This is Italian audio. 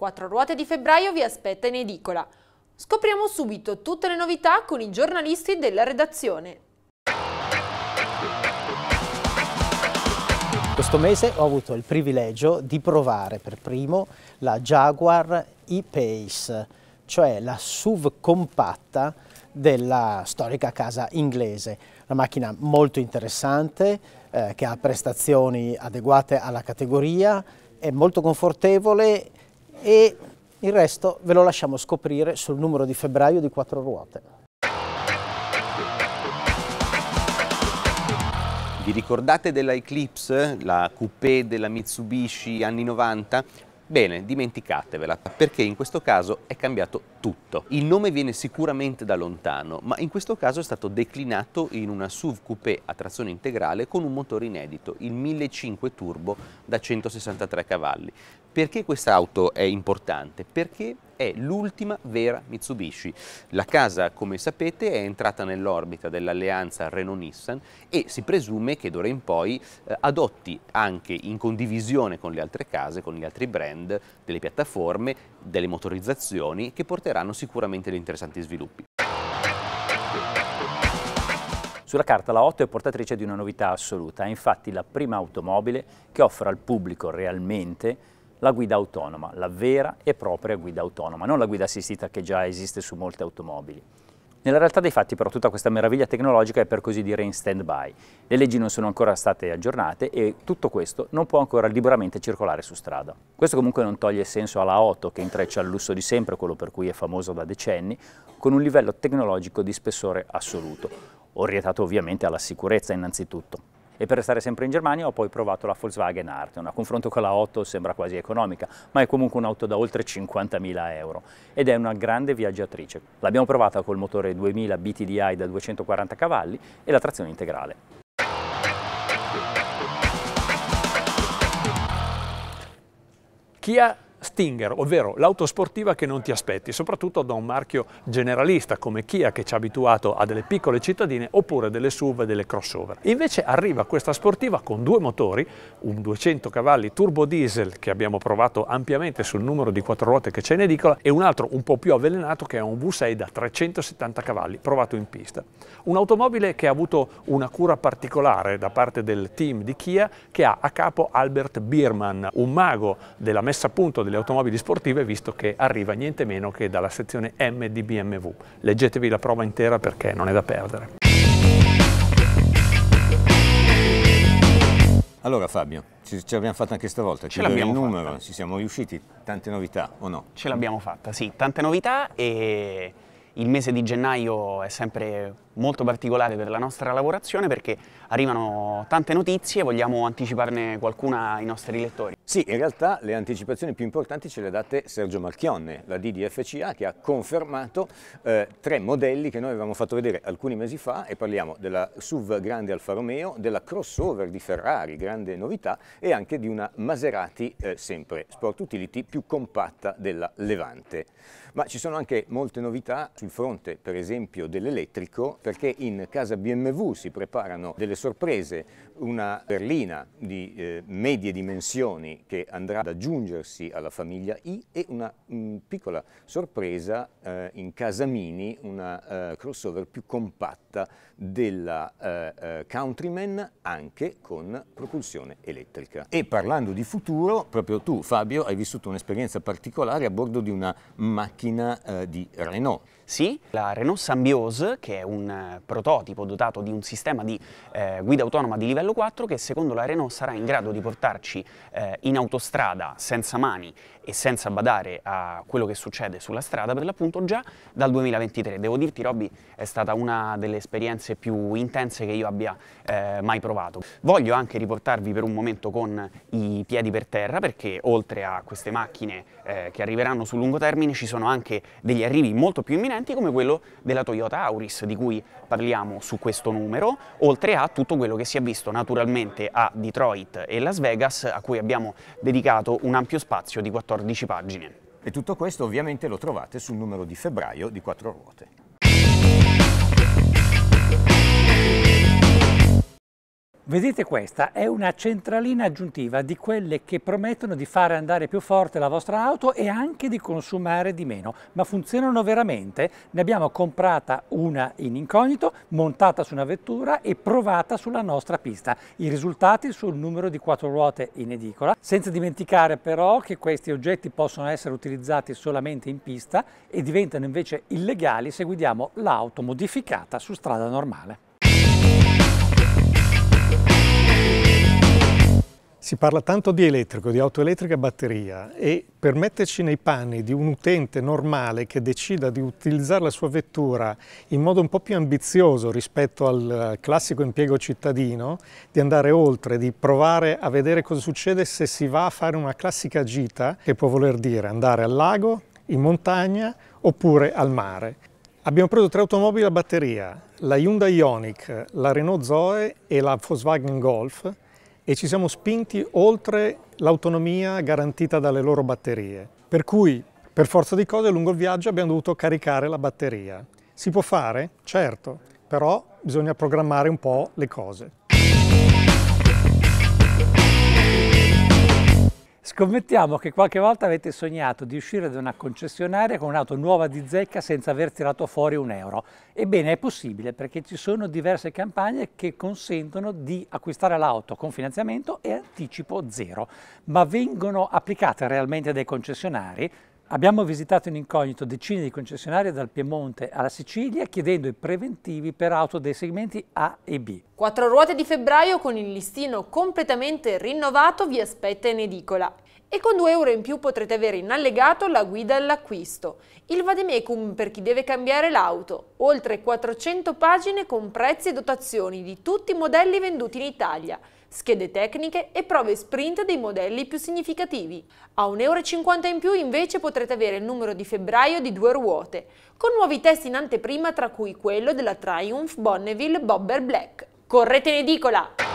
Quattro ruote di febbraio vi aspetta in edicola. Scopriamo subito tutte le novità con i giornalisti della redazione. Questo mese ho avuto il privilegio di provare per primo la Jaguar E-Pace, cioè la SUV compatta della storica casa inglese. Una macchina molto interessante, eh, che ha prestazioni adeguate alla categoria, è molto confortevole e il resto ve lo lasciamo scoprire sul numero di febbraio di quattro ruote. Vi ricordate della Eclipse, la coupé della Mitsubishi anni 90? Bene, dimenticatevela, perché in questo caso è cambiato tutto. Il nome viene sicuramente da lontano, ma in questo caso è stato declinato in una SUV coupé a trazione integrale con un motore inedito, il 1.5 turbo da 163 cavalli. Perché questa auto è importante? Perché è l'ultima vera Mitsubishi. La casa, come sapete, è entrata nell'orbita dell'alleanza Renault-Nissan e si presume che d'ora in poi eh, adotti anche in condivisione con le altre case, con gli altri brand, delle piattaforme, delle motorizzazioni che porteranno sicuramente ad interessanti sviluppi. Sulla carta la 8 è portatrice di una novità assoluta, è infatti la prima automobile che offre al pubblico realmente la guida autonoma, la vera e propria guida autonoma, non la guida assistita che già esiste su molte automobili. Nella realtà dei fatti però tutta questa meraviglia tecnologica è per così dire in stand-by, le leggi non sono ancora state aggiornate e tutto questo non può ancora liberamente circolare su strada. Questo comunque non toglie senso alla Otto che intreccia il lusso di sempre, quello per cui è famosa da decenni, con un livello tecnologico di spessore assoluto, orientato ovviamente alla sicurezza innanzitutto. E per restare sempre in Germania ho poi provato la Volkswagen Arte, a confronto con la 8 sembra quasi economica, ma è comunque un'auto da oltre 50.000 euro ed è una grande viaggiatrice. L'abbiamo provata col motore 2000 BTDI da 240 cavalli e la trazione integrale. Kia Stinger, ovvero l'auto sportiva che non ti aspetti, soprattutto da un marchio generalista come Kia che ci ha abituato a delle piccole cittadine oppure delle SUV e delle crossover. Invece arriva questa sportiva con due motori, un 200 cavalli turbo diesel che abbiamo provato ampiamente sul numero di quattro ruote che c'è in edicola e un altro un po' più avvelenato che è un V6 da 370 cavalli provato in pista. Un'automobile che ha avuto una cura particolare da parte del team di Kia che ha a capo Albert Birman, un mago della messa a punto del delle automobili sportive visto che arriva niente meno che dalla sezione M di BMW. Leggetevi la prova intera perché non è da perdere. Allora Fabio, ci, ce l'abbiamo fatta anche stavolta, ci il numero, fatta. ci siamo riusciti, tante novità o no? Ce l'abbiamo fatta, sì, tante novità e il mese di gennaio è sempre molto particolare per la nostra lavorazione perché arrivano tante notizie vogliamo anticiparne qualcuna ai nostri lettori. Sì, in realtà le anticipazioni più importanti ce le ha date Sergio Marchionne, la DDFCA, che ha confermato eh, tre modelli che noi avevamo fatto vedere alcuni mesi fa e parliamo della SUV grande Alfa Romeo, della crossover di Ferrari, grande novità, e anche di una Maserati, eh, sempre sport utility, più compatta della Levante ma ci sono anche molte novità sul fronte, per esempio, dell'elettrico, perché in casa BMW si preparano delle sorprese, una berlina di eh, medie dimensioni che andrà ad aggiungersi alla famiglia I e una mh, mm, piccola sorpresa eh, in casa Mini, una eh, crossover più compatta della eh, eh, Countryman anche con propulsione elettrica. E parlando di futuro, proprio tu Fabio hai vissuto un'esperienza particolare a bordo di una macchina macchina eh, di Renault. Sì, la Renault Sambiose, che è un eh, prototipo dotato di un sistema di eh, guida autonoma di livello 4 che secondo la Renault sarà in grado di portarci eh, in autostrada senza mani e senza badare a quello che succede sulla strada per l'appunto già dal 2023. Devo dirti Robby, è stata una delle esperienze più intense che io abbia eh, mai provato. Voglio anche riportarvi per un momento con i piedi per terra perché oltre a queste macchine eh, che arriveranno sul lungo termine ci sono anche degli arrivi molto più imminenti come quello della Toyota Auris di cui parliamo su questo numero, oltre a tutto quello che si è visto naturalmente a Detroit e Las Vegas a cui abbiamo dedicato un ampio spazio di 14 pagine. E tutto questo ovviamente lo trovate sul numero di febbraio di Quattro Ruote. Vedete questa è una centralina aggiuntiva di quelle che promettono di fare andare più forte la vostra auto e anche di consumare di meno, ma funzionano veramente? Ne abbiamo comprata una in incognito, montata su una vettura e provata sulla nostra pista. I risultati sul numero di quattro ruote in edicola, senza dimenticare però che questi oggetti possono essere utilizzati solamente in pista e diventano invece illegali se guidiamo l'auto modificata su strada normale. Si parla tanto di elettrico, di auto elettrica e batteria e per metterci nei panni di un utente normale che decida di utilizzare la sua vettura in modo un po' più ambizioso rispetto al eh, classico impiego cittadino, di andare oltre, di provare a vedere cosa succede se si va a fare una classica gita, che può voler dire andare al lago, in montagna oppure al mare. Abbiamo preso tre automobili a batteria, la Hyundai Ioniq, la Renault Zoe e la Volkswagen Golf, e ci siamo spinti oltre l'autonomia garantita dalle loro batterie. Per cui, per forza di cose, lungo il viaggio abbiamo dovuto caricare la batteria. Si può fare? Certo, però bisogna programmare un po' le cose. Scommettiamo che qualche volta avete sognato di uscire da una concessionaria con un'auto nuova di zecca senza aver tirato fuori un euro. Ebbene, è possibile perché ci sono diverse campagne che consentono di acquistare l'auto con finanziamento e anticipo zero, ma vengono applicate realmente dai concessionari Abbiamo visitato in incognito decine di concessionari dal Piemonte alla Sicilia chiedendo i preventivi per auto dei segmenti A e B. Quattro ruote di febbraio con il listino completamente rinnovato vi aspetta in edicola. E con 2 euro in più potrete avere in allegato la guida all'acquisto, il vademecum per chi deve cambiare l'auto, oltre 400 pagine con prezzi e dotazioni di tutti i modelli venduti in Italia, schede tecniche e prove sprint dei modelli più significativi. A 1,50 euro in più invece potrete avere il numero di febbraio di due ruote, con nuovi test in anteprima tra cui quello della Triumph Bonneville Bobber Black. Correte in edicola!